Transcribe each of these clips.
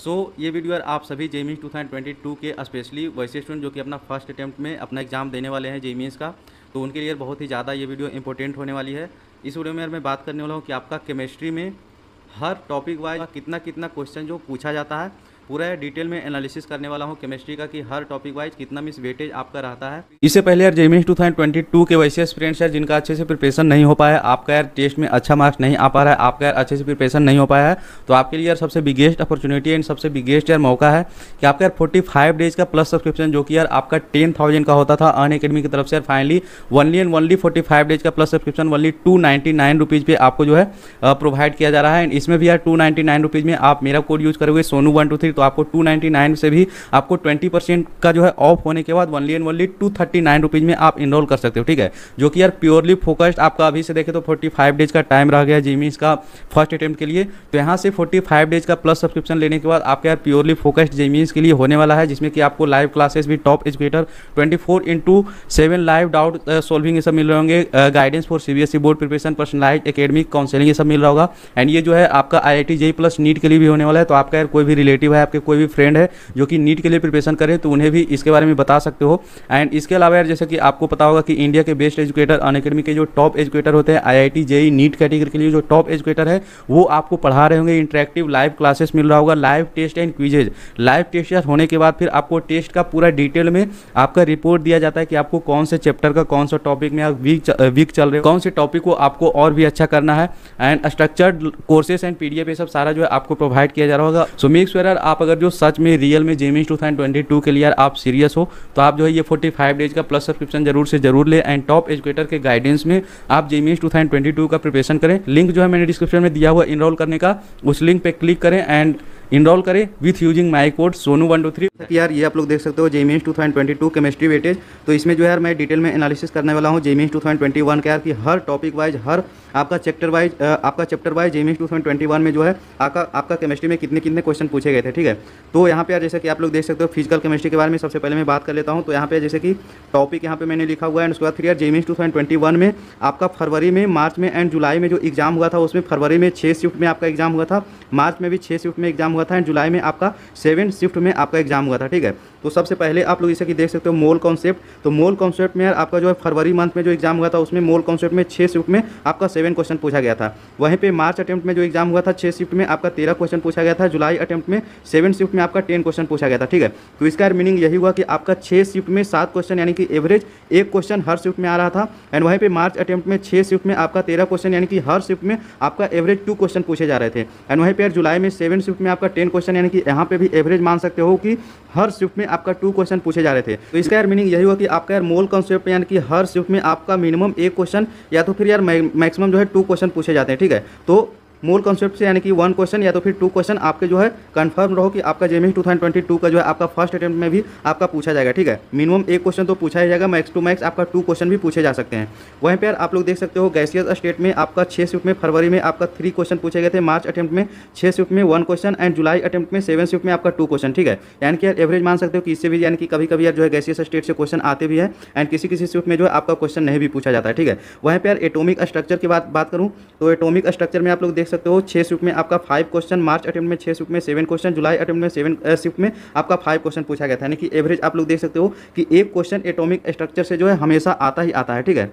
सो so, ये video आप सभी जेमीस 2022 e के स्पेशली वैसे स्टूडेंट जो कि अपना फर्स्ट अटैम्प्ट में अपना एग्जाम देने वाले हैं जेमीस e का तो उनके लिए बहुत ही ज़्यादा ये वीडियो इंपॉर्टेंट होने वाली है इस वीडियो में मैं बात करने वाला हूँ कि आपका केमिस्ट्री में हर टॉपिक वाइज कितना कितना क्वेश्चन जो पूछा जाता है पूरा डिटेल में एनालिसिस करने वाला हूँ केमिस्ट्री का कि हर टॉपिक वाइज कितना मिस वेटेज आपका रहता है इससे पहले यार JEE Mains two thousand twenty two के वैसे स्टूडेंट्स है जिनका अच्छे से प्रिपरेशन नहीं हो पाया आपका यार टेस्ट में अच्छा मार्क्स नहीं आ पा रहा है आपका यार अच्छे से प्रिपरेशन नहीं हो पाया है तो आपके लिए यार सबसे बिगेस्ट अपॉर्चुनिटी एंड सबसे बिगेस्ट यार मौका है कि आपका यार फोर्टी फाइव डेज का प्लस सब्सक्रिप्शन जो कि यार आपका टेन थाउजेंड का होता था अन अकेडमी की तरफ से यार finally only and only forty five days का plus subscription only two ninety nine rupees पे आपको जो है प्रोवाइड किया जा रहा है एंड इसमें भी यार टू नाइन्टी नाइन रुपीज़ में आप मेरा कोड यूज़ करोगे सोनू वन टू थ्री तो आपको टू से भी आपको ट्वेंटी का जो है ऑफ होने के बाद only and only two thirty में आप इनरोल कर सकते हो ठीक है जो कि यार प्योरली फोकस्ड आपका अभी से देखे तो फोर्टी फाइव डेज का टाइम रह गया जिमी का फर्स्ट अटैम्प्ट के लिए तो यहाँ से फोर्टी फाइव डेज का प्लस सब्सक्रिप्शन लेने के बाद आपका यार प्योरली फोकस्ड जेमीस के लिए होने वाला है जिसमें कि आपको लाइव क्लासेस भी top educator twenty four into seven live doubt solving ये सब मिल रहे होंगे guidance for CBSE board preparation personalise academic counselling ये सब मिल रहा होगा एंड ये जो है आपका I I T JEE plus NEET के लिए भी होने वाला है तो आपका यार कोई भी रिलेटिव है आपके कोई भी फ्रेंड है जो कि नीट के लिए प्रिपरेशन करें तो उन्हें भी इसके बारे में बता सकते हो एंड इसके अलावा यार जैसे कि आपको पता होगा कि इंडिया के बेस्ट एजुकेटर अनकेडमी के जो टॉप एजुकेटर होते हैं आई आई नीट कैटेगरी के लिए जो टॉप एजुकेटर है वो आपको पढ़ा रहे होंगे इंटरेक्टिव लाइव क्लासेस मिल रहा होगा live test and quizzes live test होने के बाद फिर आपको टेस्ट का पूरा डिटेल में आपका रिपोर्ट दिया जाता है कि आपको कौन से चैप्टर का कौन सा टॉपिक में वीक वीक चल रहे हो कौन से टॉपिक को आपको और भी अच्छा करना है and structured courses and PDF ये सब सारा जो है आपको प्रोवाइड किया जा रहा होगा सो मेक श्योर आप अगर जो सच में रियल में जेमिस टू थाउजेंड के लिए यार आप सीरियस हो तो आप जो है ये 45 डेज का प्लस सब्सक्रिप्शन जरूर से जरूर लें एंड टॉप एजुकेटर के गाइडेंस में आप जेमिस टू का प्रिपरेशन करें लिंक जो है मैंने डिस्क्रिप्शन में दिया हुआ इनरोल करने का उस लिंक पर क्लिक करें एंड इनरोल करें with using my code Sonu one two three यार ये आप लोग देख सकते हो JEE Mains two thousand twenty two chemistry weightage तो इसमें जो है मैं डिटेल में एनालिसिस करने वाला हूँ JEE Mains two thousand twenty one का यार कि हर टॉपिक वाइज हर आपका चैप्टर वाइज आपका chapter wise JEE Mains two thousand twenty one में जो है आपका आपका केमिस्ट्री में कितने कितने क्वेश्चन पूछे गए थे ठीक है तो यहाँ पे यार जैसे कि आप लोग देख सकते हो फिजिकल केमिस्ट्री के बारे में सबसे पहले मैं बात कर लेता हूँ तो यहाँ पे जैसे कि टॉपिक यहाँ पे मैंने लिखा हुआ है उसके बाद फिर यार JEE Mains two thousand twenty one में आपका फरवरी में मार्च में एंड जुलाई में जो एग्जाम हुआ था उसमें फरवरी में छः शिफ्ट में आपका एग्जाम हुआ था मार्च में भी छः शिफ्ट में एग्जाम हुआ हुआ था एंड जुलाई में आपका सेवन शिफ्ट में आपका एग्जाम हुआ था ठीक है तो सबसे पहले आप लोग इसे कि देख सकते हो मोल कॉन्सेप्ट तो मोल कॉन्सेप्ट में यार आपका जो है फरवरी मंथ में जो एग्जाम हुआ था उसमें मोल कॉन्सेप्ट में छः शिफ्ट में आपका सेवन क्वेश्चन पूछा गया था वहीं पर मार्च अटैम्प्ट में जो एग्जाम हुआ था छः शिफ्ट में आपका तेरह क्वेश्चन पूछा गया था जुलाई अटैम्प्ट में सेवन शिफ्ट में आपका टेन क्वेश्चन पूछा गया था ठीक है तो इसका मीनिंग यही हुआ कि आपका छः शिफ्ट में सात क्वेश्चन यानी कि एवरेज एक क्वेश्चन हर शिफ्ट में आ रहा था एंड वहीं पर मार्च अटैम्प्ट में छः शिफ्ट में आपका तेरह क्वेश्चन यानी कि हर शिफ्ट में आपका एवरेज टू क्वेश्चन पूछे जा रहे थे एंड वहीं पर जुलाई में सेवन शिफ्ट में आपका आपका टेन क्वेश्चन यानी कि यहाँ पे भी एवरेज मान सकते हो कि हर शिफ्ट में आपका टू क्वेश्चन पूछे जा रहे थे तो इसका यार मीनिंग यही हुआ कि आपका यार मोल कॉन्सेप्ट यानी कि हर शिफ्ट में आपका मिनिमम एक क्वेश्चन या तो फिर यार मैक्सिमम जो है टू क्वेश्चन पूछे जाते हैं ठीक है तो मूल कॉन्सेप्ट से यानी कि वन क्वेश्चन या तो फिर टू क्वेश्चन आपके जो है कंफर्म रहो कि आपका JEE Mains two thousand twenty two का जो है आपका फर्स्ट अटैम्प्ट में भी आपका पूछा जाएगा ठीक है मिनिमम एक क्वेश्चन तो पूछा ही जाएगा मैक्स टू मैक्स आपका टू क्वेश्चन भी पूछे जा सकते हैं वहीं पर आप लोग देख सकते हो गैसियस स्टेट में आपका छः शिफ्ट में फरवरी में आपका थ्री क्वेश्चन पूछे गए थे मार्च अटैम्प्ट में छः शिफ्ट में वन क्वेश्चन एंड जुलाई अटैम्प्ट में सेवन शिफ्ट में आपका टू क्वेश्चन ठीक है यानी कि यार एवरेज मान सकते हो कि इससे भी यानी कि कभी कभी यार जो है गैसियस स्टेट से क्वेश्चन आते भी है एंड किसी किसी शिफ्ट में जो है आपका क्वेश्चन नहीं भी पूछा जाता है ठीक है वहीं पर एटोमिक स्ट्रक्चर की बात बात करूँ तो एटोमिक स्ट्रक्चर में आप लोग देख सकते हो छः शिफ्ट में आपका फाइव क्वेश्चन मार्च अटेम्प्ट में छः शिफ्ट में सेवन क्वेश्चन जुलाई अटेम्प्ट में सेवन शिफ्ट में आपका फाइव क्वेश्चन पूछा गया था यानी कि एवरेज आप लोग देख सकते हो कि एक क्वेश्चन एटोमिक स्ट्रक्चर से जो है हमेशा आता ही आता है ठीक है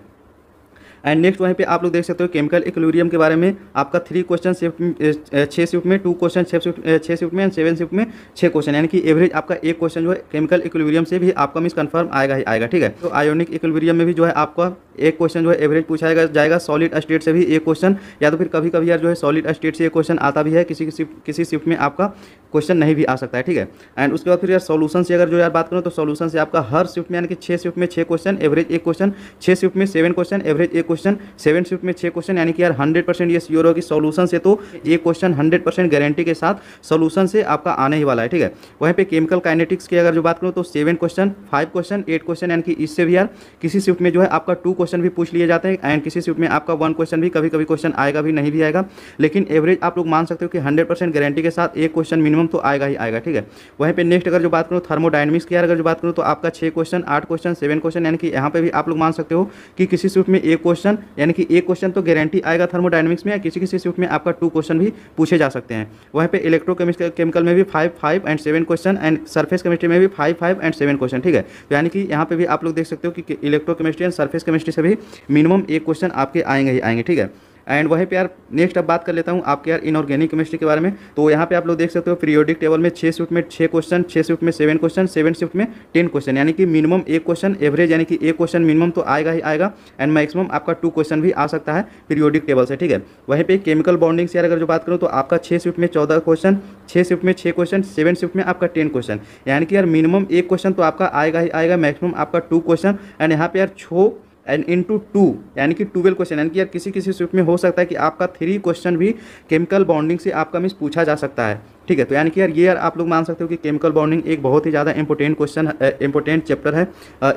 एंड नेक्स्ट वहीं पे आप लोग देख सकते हो केमिकल इक्लोरियम के बारे में आपका थ्री क्वेश्चन शिफ्ट छः शिफ्ट में टू क्वेश्चन छः शिफ्ट में एंड सेवन शिफ्ट में छः क्वेश्चन यानी कि एवरेज आपका एक क्वेश्चन जो है केमिकल इक्लोरियम से भी आपका मिस कन्फर्म आएगा ही आएगा ठीक है तो आयोनिक इक्लोरियम में भी जो है आपका एक क्वेश्चन जो है एवरेज पूछा जाएगा सॉलिड स्टेट से भी एक क्वेश्चन या तो फिर कभी कभी यार जो है सॉलिड स्टेट से एक क्वेश्चन आता भी है किसी किसी शिफ्ट में आपका क्वेश्चन नहीं भी आ सकता है ठीक है एंड उसके बाद फिर यार सोलूशन से अगर जो यार बात करूँ तो सोलूशन से आपका हर शिफ्ट में यानी कि छः शिफ्ट में छः क्वेश्चन एवरेज एक क्वेश्चन छः शिफ्ट में सेवन क्वेश्चन एवरेज एक क्वेश्चन सेवन शिफ्ट में छः क्वेश्चन यानी कि यार हंड्रेड परसेंट ये श्योर हो कि सोल्यूशन से तो ये क्वेश्चन हंड्रेड परसेंट गारंटी के साथ सोल्यूशन से आपका आने ही वाला है ठीक है वहीं पर केमिकल काइनेटिक्स की अगर जो बात करूँ तो seven question five question eight question यानी कि इससे भी यार किसी शिफ्ट में जो है आपका टू क्वेश्चन भी पूछ लिए जाते हैं एंड किसी शिफ्ट में आपका वन क्वेश्चन भी कभी कभी क्वेश्चन आएगा भी नहीं भी आएगा लेकिन एवरेज आप लोग मान सकते हो कि हंड्रेड गारंटी के साथ एक क्वेश्चन मिनिमम एग्जाम तो आएगा ही आएगा ठीक है वहीं पर नेक्स्ट अगर जो बात करूँ थर्मोडाइनमिक्स की अगर जो बात करूँ तो आपका छः क्वेश्चन आठ क्वेश्चन सेवन क्वेश्चन यानी कि यहाँ पर भी आप लोग मान सकते हो कि किसी शिफ्ट में एक क्वेश्चन यानी कि एक क्वेश्चन तो गारंटी आएगा थर्मोडाइनमिक्स में या किसी किसी शिफ्ट में आपका टू क्वेश्चन भी पूछे जा सकते हैं वहीं पर इलेक्ट्रो केमिकल में भी five five and seven question and surface chemistry में भी five five and seven question ठीक है तो यानी कि यहाँ पर भी आप लोग देख सकते हो कि electrochemistry and surface chemistry से भी मिनिमम एक क्वेश्चन आपके आएंगे ही आएंगे ठीक है एंड वहीं पे यार नेक्स्ट अब बात कर लेता हूँ आपके यार इनऑर्गेनिक केमिस्ट्री के बारे में तो यहाँ पे आप लोग देख सकते हो पीरियोडिक टेबल में छः शिफ्ट में छः क्वेश्चन छः शिफ्ट में सेवन क्वेश्चन सेवन शिफ्ट में टेन क्वेश्चन यानी कि मिनिमम एक क्वेश्चन एवरेज यानी कि एक क्वेश्चन मिनिमम तो आएगा ही आएगा एंड मैक्सिमम आपका टू क्वेश्चन भी आ सकता है पीरियोडिक टेबल से ठीक है वहीं पर केमिकल बॉन्डिंग से यार अगर जो बात करूँ तो आपका छः शिफ्ट में चौदह क्वेश्चन छः शिफ्ट में छः क्वेश्चन सेवन शिफ्ट में आपका टेन क्वेश्चन यानी कि यार मिनिमम एक क्वेश्चन तो आपका आएगा ही आएगा मैक्सिमम आपका टू क्वेश्चन एंड यहाँ पे यार छो एंड इंटू टू यानी कि ट्वेल्व क्वेश्चन यानी कि यार किसी किसी स्विफ्ट में हो सकता है कि आपका थ्री क्वेश्चन भी केमिकल बॉन्डिंग से आपका मिस पूछा जा सकता है ठीक है तो यानी कि यार ये यार आप लोग मान सकते हो कि केमिकल बॉन्डिंग एक बहुत ही ज़्यादा इंपॉर्टेंट क्वेश्चन इंपॉर्टेंट चैप्टर है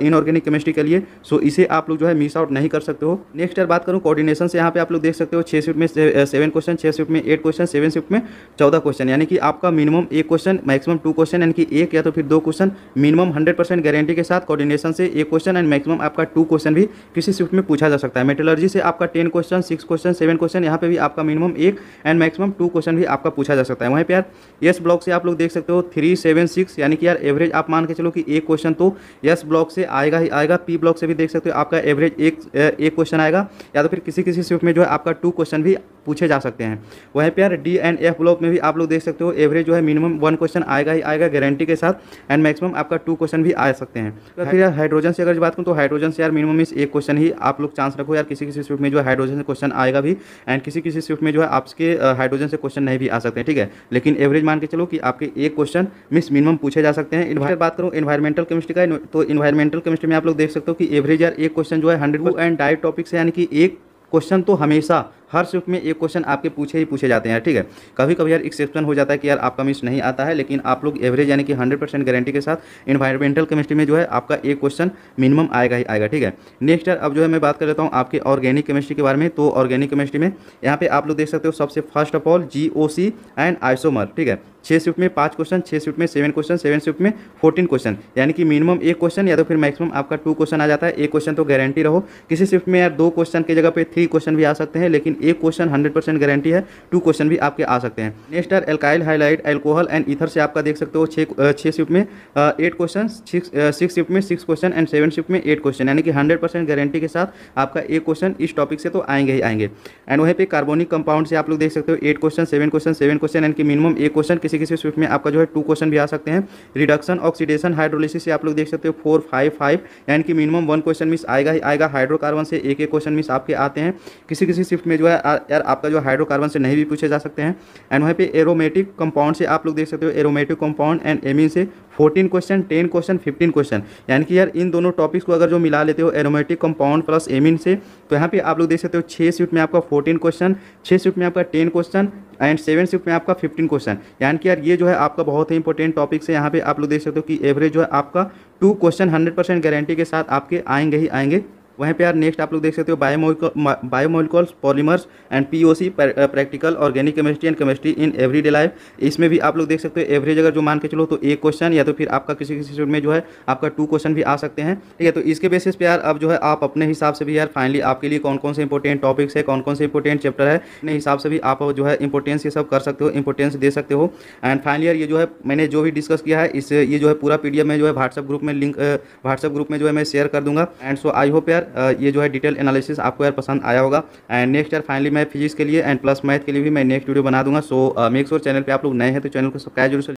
इनऑर्गेनिक केमिस्ट्री के लिए सो इसे आप लोग जो है मिस आउट नहीं कर सकते हो नेक्स्ट यार बात करूँ कोऑर्डिनेशन से यहाँ पे आप लोग देख सकते हो छः शिफ्ट में सेवन क्वेश्चन छः शिफ्ट में एट क्वेश्चन सेवन शिफ्ट में चौदह क्वेश्चन यानी कि आपका मिनिमम एक क्वेश्चन मैक्सिमम टू क्वेश्चन यानी कि एक या तो फिर दो question minimum hundred percent guarantee के साथ कॉर्डिनेशन से एक क्वेश्चन एंड मैक्सिमम आपका टू क्वेश्चन भी किसी शिफ्ट में पूछा जा सकता है मेटोलॉजी से आपका ten question six question seven question यहाँ पे भी आपका मिनिमम एक एंड मैक्सिमम टू क्वेश्चन भी आपका पूछा जा सकता है वहीं पर यार यस ब्लॉक से आप लोग देख सकते हो थ्री सेवन सिक्स यानी कि यार एवरेज आप मान के चलो कि एक क्वेश्चन तो यस ब्लॉक से आएगा ही आएगा पी ब्लॉक से भी देख सकते हो आपका एवरेज एक एक क्वेश्चन आएगा या तो फिर किसी किसी शिफ्ट में जो है आपका टू क्वेश्चन भी पूछे जा सकते हैं वहीं पर डी एंड एफ ब्लॉक में भी आप लोग देख सकते हो एवरेज जो है मिनिमम वन क्वेश्चन आएगा ही आएगा गारंटी के साथ एंड मैक्सिमम आपका टू क्वेश्चन भी आ सकते हैं तो फिर यार हाइड्रोजन से अगर बात करूँ तो हाइड्रोजन से यार मिनिमम इस एक क्वेश्चन ही आप लोग चांस रखो यार किसी किसी शिफ्ट में जो हाइड्रोजन से क्वेश्चन आएगा भी एंड किसी किसी शिफ्ट में जो है आपके हाइड्रोजन से क्वेश्चन नहीं भी आ सकते ठीक है लेकिन एवरेज मान के चलो कि आपके एक क्वेश्चन मिस मिनिमम पूछे जा सकते हैं इन्वायर बात करूँ इन्वायरमेंटल केमिस्ट्री का तो इन्वायरमेंटल केमिस्ट्री में आप लोग देख सकते हो कि एवरेज यार एक क्वेश्चन जो है हंड्रेड एंड डाइट टॉपिक्स यानी कि एक क्वेश्चन तो हमेशा हर शिफ्ट में एक क्वेश्चन आपके पूछे ही पूछे जाते हैं ठीक है कभी कभी यार एक्सेप्शन हो जाता है कि यार आपका मिस नहीं आता है लेकिन आप लोग एवरेज यानी कि हंड्रेड परसेंट गारंटी के साथ इन्वायरमेंटल केमिस्ट्री में जो है आपका एक क्वेश्चन मिनिमम आएगा ही आएगा ठीक है नेक्स्ट यार अब जो है मैं बात कर लेता हूँ आपके ऑर्गेनिक केमिस्ट्री के बारे में तो ऑर्गेनिक केमिस्ट्री में यहाँ पे आप लोग देख सकते हो सबसे first of all G and isomer ठीक है छः शिफ्ट में पाँच क्वेश्चन छः शिफ्ट में सेवन क्वेश्चन सेवन शिफ्ट में फोर्टीन क्वेश्चन यानी कि मिनिमम एक क्वेश्चन या तो फिर मैक्सिमम आपका टू क्वेश्चन आ जाता है एक क्वेश्चन तो गारंटी रहो किसी शिफ्ट में यार दो क्वेश्चन की जगह पे थ्री क्वेश्चन भी आ सकते हैं लेकिन एक क्वेश्चन हंड्रेड परसेंट गारंटी है टू क्वेश्चन भी आपके आ सकते हैं नेक्स्ट है alkyl halide alcohol and ether से आपका देख सकते हो छः शिफ्ट में एट क्वेश्चन सिक्स शिफ्ट में six question and seven shift में एट क्वेश्चन यानी कि हंड्रेड गारंटी के साथ आपका एक क्वेश्चन इस टॉपिक से तो आएंगे ही आएंगे एंड वहीं पर कार्बोनिक कंपाउंड से आप लोग देख सकते हो eight question seven question seven question and कि मिनिमम एक क्वेश्चन किसी किसी शिफ्ट में आपका जो है टू क्वेश्चन भी आ सकते हैं रिडक्शन ऑक्सीडेशन हाइड्रोलिसिस से आप लोग देख सकते हो फोर फाइव फाइव एंड कि मिनिमम वन क्वेश्चन मिस आएगा ही आएगा हाइड्रोकार्बन से एक एक क्वेश्चन मिस आपके आते हैं किसी किसी शिफ्ट में जो है यार आपका जो हाइड्रोकार्बन से नहीं भी पूछे जा सकते हैं एंड वहाँ पे एरोमेटिक कंपाउंड से आप लोग देख सकते हो एरोमेटिक कंपाउंड एंड एमिन से 14 क्वेश्चन 10 क्वेश्चन 15 क्वेश्चन यानी कि यार इन दोनों टॉपिक्स को अगर जो मिला लेते हो एरोमेटिक कंपाउंड प्लस एमिन से तो यहाँ पे आप लोग देख सकते हो छः सीट में आपका 14 क्वेश्चन छः सीट में आपका 10 क्वेश्चन एंड सेवन शिफ्ट में आपका फिफ्टीन क्वेश्चन यानी कि यार ये जो है आपका बहुत ही इंपॉर्टेंट टॉपिक्स है यहाँ पे आप लोग देख सकते हो कि एवरेज जो है आपका टू क्वेश्चन हंड्रेड गारंटी के साथ आपके आएंगे ही आएंगे वहीं पे यार नेक्स्ट आप लोग देख सकते हो biomolecule biomolecules polymers and POC practical organic chemistry and chemistry in everyday life इसमें भी आप लोग देख सकते हो एवरेज अगर जो मान के चलो तो एक क्वेश्चन या तो फिर आपका किसी किसी में जो है आपका टू क्वेश्चन भी आ सकते हैं ठीक है तो इसके बेसिस पे यार अब जो है आप अपने हिसाब से भी यार फाइनली आपके लिए कौन कौन से इंपॉर्टेंट टॉपिक्स है कौन कौन से इंपॉर्टेंट चैप्टर है अपने हिसाब से भी आप जो है इंपॉर्टेंस ये सब कर सकते हो इंपॉर्टेंस दे सकते हो एंड फाइनली यार ये जो है मैंने जो भी डिस्कस किया है इस ये जो है पूरा पीडीएफ में जो है व्हाट्सअप ग्रुप में लिंक व्हाट्सअप ग्रुप में जो है मैं शेयर कर दूंगा एंड सो आई होप यार ये जो है डिटेल एनालिसिस आपको यार पसंद आया होगा एंड नेक्स्ट यार फाइनली मैं फिजिक्स के लिए एंड प्लस मैथ के लिए भी मैं नेक्स्ट वीडियो बना दूंगा सो मेक्स और चैनल पर आप लोग नए हैं तो चैनल को सब्सक्राइब जरूर